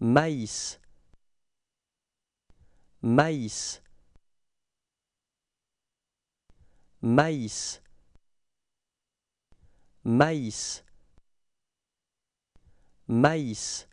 maïs maïs maïs maïs maïs